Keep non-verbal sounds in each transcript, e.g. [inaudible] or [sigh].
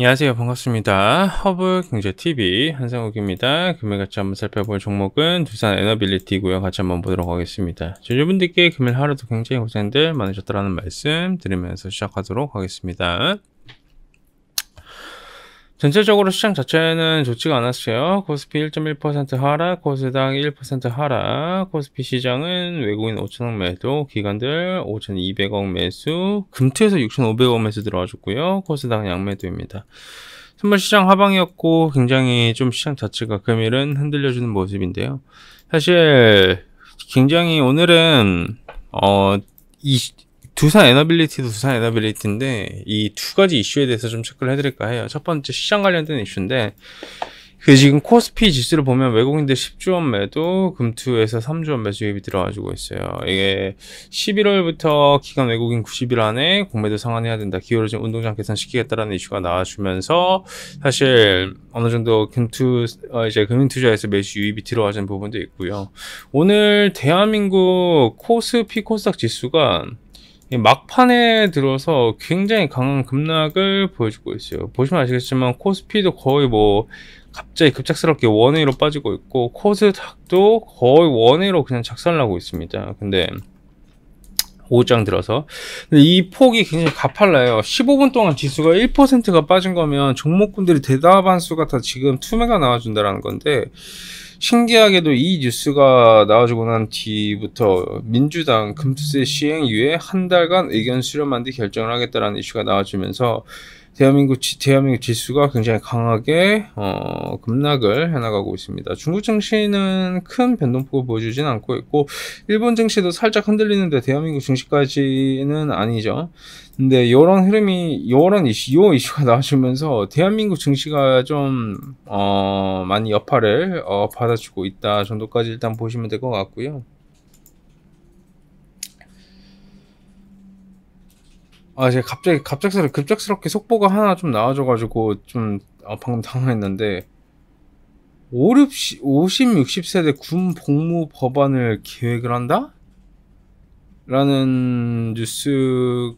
안녕하세요 반갑습니다 허브 경제TV 한상욱입니다 금일 같이 한번 살펴볼 종목은 두산 에너빌리티고요 같이 한번 보도록 하겠습니다 주주분들께 금일 하루도 굉장히 고생들 많으셨다라는 말씀 드리면서 시작하도록 하겠습니다 전체적으로 시장 자체는 좋지가 않았어요. 코스피 1.1% 하락, 코스닥 1% 하락, 코스피 시장은 외국인 5천억 매도, 기관들 5,200억 매수, 금투에서 6,500억 매수 들어와줬고요. 코스닥 양매도입니다. 선물시장 하방이었고 굉장히 좀 시장 자체가 금일은 흔들려주는 모습인데요. 사실 굉장히 오늘은 어, 이, 두산 에너빌리티도 두산 에너빌리티인데 이 두 가지 이슈에 대해서 좀 체크를 해드릴까 해요. 첫 번째 시장 관련된 이슈인데 그 지금 코스피 지수를 보면 외국인들 10조 원 매도, 금투에서 3조 원 매수 입이 들어가지고 있어요. 이게 11월부터 기간 외국인 90일 안에 공매도 상환해야 된다. 기호를 좀 운동장 개선시키겠다라는 이슈가 나와주면서 사실 어느 정도 금투 어, 이제 금융투자에서 매수 유입이 들어가는 부분도 있고요. 오늘 대한민국 코스피 코스닥 지수가 막판에 들어서 굉장히 강한 급락을 보여주고 있어요. 보시면 아시겠지만 코스피도 거의 뭐 갑자기 급작스럽게 원웨이로 빠지고 있고 코스닥도 거의 원웨이로 그냥 작살나고 있습니다. 근데 5장 들어서 이 폭이 굉장히 가팔라요 15분 동안 지수가 1%가 빠진 거면 종목군들이 대다반수가 다 지금 투매가 나와준다라는 건데 신기하게도 이 뉴스가 나와주고 난 뒤부터 민주당 금수세 시행 이후에 한 달간 의견 수렴한 뒤 결정을 하겠다라는 이슈가 나와주면서 대한민국, 지, 대한민국 지수가 굉장히 강하게 어, 급락을 해나가고 있습니다. 중국 증시는 큰 변동폭을 보여주진 않고 있고 일본 증시도 살짝 흔들리는데 대한민국 증시까지는 아니죠. 근데 요런 흐름이 요런 이슈 요 이슈가 [laughs] 나와주면서 대한민국 증시가 좀 어, 많이 여파를 어, 받아주고 있다 정도까지 일단 보시면 될 것 같고요. 아, 제가 갑자기 갑작스럽게 급작스럽게 속보가 하나 좀 나와줘가지고 좀 아, 방금 당황했는데 50, 50, 60세대 군 복무 법안을 기획을 한다? 라는 뉴스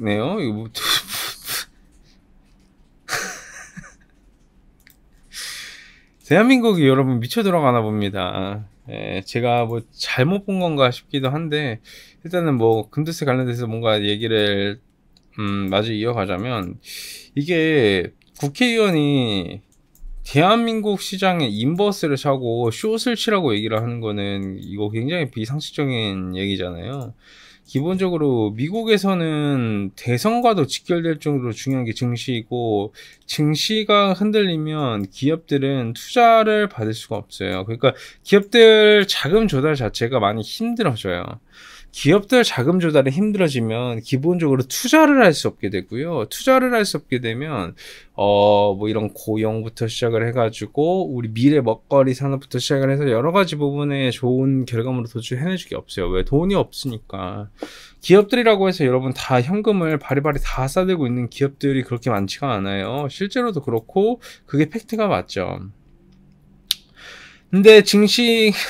네요. 어, 이거 뭐... [laughs] 대한민국이 여러분 미쳐 들어가나 봅니다. 예, 제가 뭐 잘못 본 건가 싶기도 한데 일단은 뭐 금드세 관련돼서 뭔가 얘기를 음, 마저 이어가자면 이게 국회의원이 대한민국 시장에 인버스를 차고 숏을 치라고 얘기를 하는 거는 이거 굉장히 비상식적인 얘기잖아요. 기본적으로 미국에서는 대선과도 직결될 정도로 중요한 게 증시이고 증시가 흔들리면 기업들은 투자를 받을 수가 없어요. 그러니까 기업들 자금 조달 자체가 많이 힘들어져요. 기업들 자금 조달이 힘들어지면 기본적으로 투자를 할 수 없게 되고요. 투자를 할 수 없게 되면 어 뭐 이런 고용부터 시작을 해가지고 우리 미래 먹거리 산업부터 시작을 해서 여러 가지 부분에 좋은 결과물을 도출 해내줄 게 없어요. 왜 돈이 없으니까. 기업들이라고 해서 여러분 다 현금을 바리바리 다싸대고 있는 기업들이 그렇게 많지가 않아요. 실제로도 그렇고 그게 팩트가 맞죠. 근데 증시 [laughs]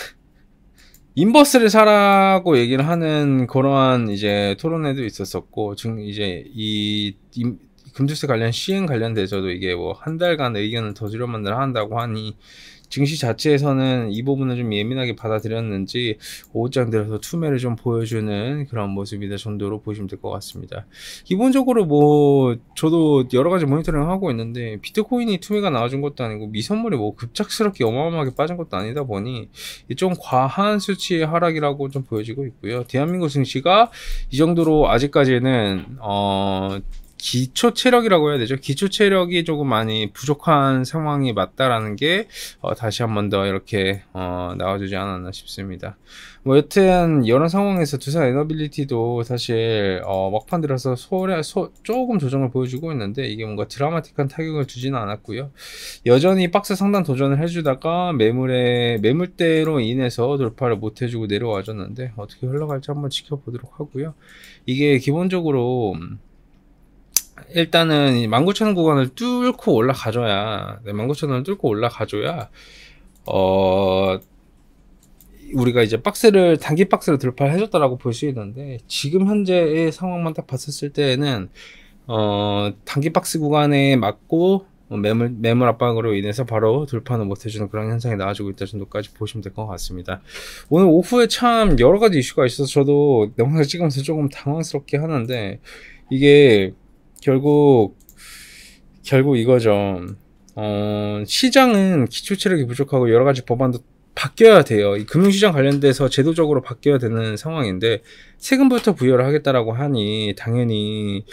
인버스를 사라고 얘기를 하는 그러한 이제 토론회도 있었었고 지금 이제 이 임, 금주세 관련 시행 관련돼서도 이게 뭐 한 달간 의견을 더 수렴한다고 한다고 하니 증시 자체에서는 이 부분을 좀 예민하게 받아들였는지 오장들어서 투매를 좀 보여주는 그런 모습이다 정도로 보시면 될 것 같습니다. 기본적으로 뭐 저도 여러 가지 모니터링 하고 있는데 비트코인이 투매가 나와준 것도 아니고 미선물이 뭐 급작스럽게 어마어마하게 빠진 것도 아니다 보니 좀 과한 수치의 하락이라고 좀 보여지고 있고요. 대한민국 증시가 이 정도로 아직까지는 어 기초 체력이라고 해야 되죠. 기초 체력이 조금 많이 부족한 상황이 맞다라는 게 어, 다시 한 번 더 이렇게 어, 나와주지 않았나 싶습니다. 뭐 여튼 이런 상황에서 두산 에너빌리티도 사실 어, 막판 들어서 소홀 소, 조금 조정을 보여주고 있는데 이게 뭔가 드라마틱한 타격을 주지는 않았고요. 여전히 박스 상단 도전을 해주다가 매물에 매물대로 인해서 돌파를 못 해주고 내려와줬는데 어떻게 흘러갈지 한번 지켜보도록 하고요. 이게 기본적으로 음, 일단은 이 19,000구간을 뚫고 올라가줘야, 네, 19,000원을 뚫고 올라가줘야, 어, 우리가 이제 박스를, 단기 박스를 돌파를 해줬다라고 볼 수 있는데, 지금 현재의 상황만 딱 봤었을 때는, 에 어, 단기 박스 구간에 맞고, 매물, 매물 압박으로 인해서 바로 돌파는 못해주는 그런 현상이 나와지고 있다 정도까지 보시면 될 것 같습니다. 오늘 오후에 참 여러 가지 이슈가 있어서 저도 영상을 찍으면서 조금 당황스럽게 하는데, 이게 결국 결국 이거죠. 어, 시장은 기초 체력이 부족하고 여러 가지 법안도 바뀌어야 돼요. 이 금융시장 관련돼서 제도적으로 바뀌어야 되는 상황인데 세금부터 부여를 하겠다라고 하니 당연히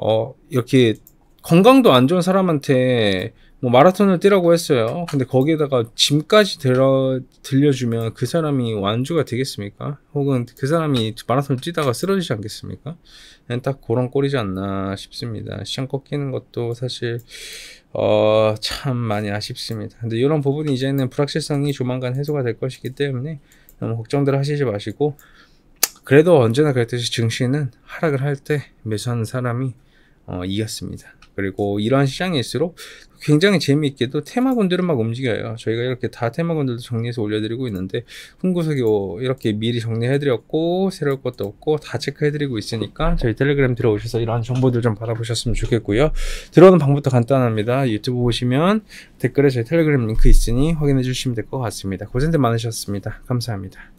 어 이렇게 건강도 안 좋은 사람한테 뭐 마라톤을 뛰라고 했어요. 근데 거기에다가 짐까지 들어, 들려주면 그 사람이 완주가 되겠습니까? 혹은 그 사람이 마라톤을 뛰다가 쓰러지지 않겠습니까? 그냥 딱 그런 꼴이지 않나 싶습니다. 시장 꺾이는 것도 사실, 어, 참 많이 아쉽습니다. 근데 이런 부분이 이제는 불확실성이 조만간 해소가 될 것이기 때문에 너무 걱정들 하시지 마시고, 그래도 언제나 그랬듯이 증시는 하락을 할 때 매수하는 사람이 어, 이겼습니다. 그리고 이러한 시장일수록 굉장히 재미있게도 테마군들은 막 움직여요. 저희가 이렇게 다 테마군들도 정리해서 올려드리고 있는데 훈구석이 뭐 이렇게 미리 정리해드렸고 새로운 것도 없고 다 체크해드리고 있으니까 저희 텔레그램 들어오셔서 이러한 정보들 좀 받아보셨으면 좋겠고요. 들어오는 방법도 간단합니다. 유튜브 보시면 댓글에 저희 텔레그램 링크 있으니 확인해 주시면 될 것 같습니다. 고생들 많으셨습니다. 감사합니다.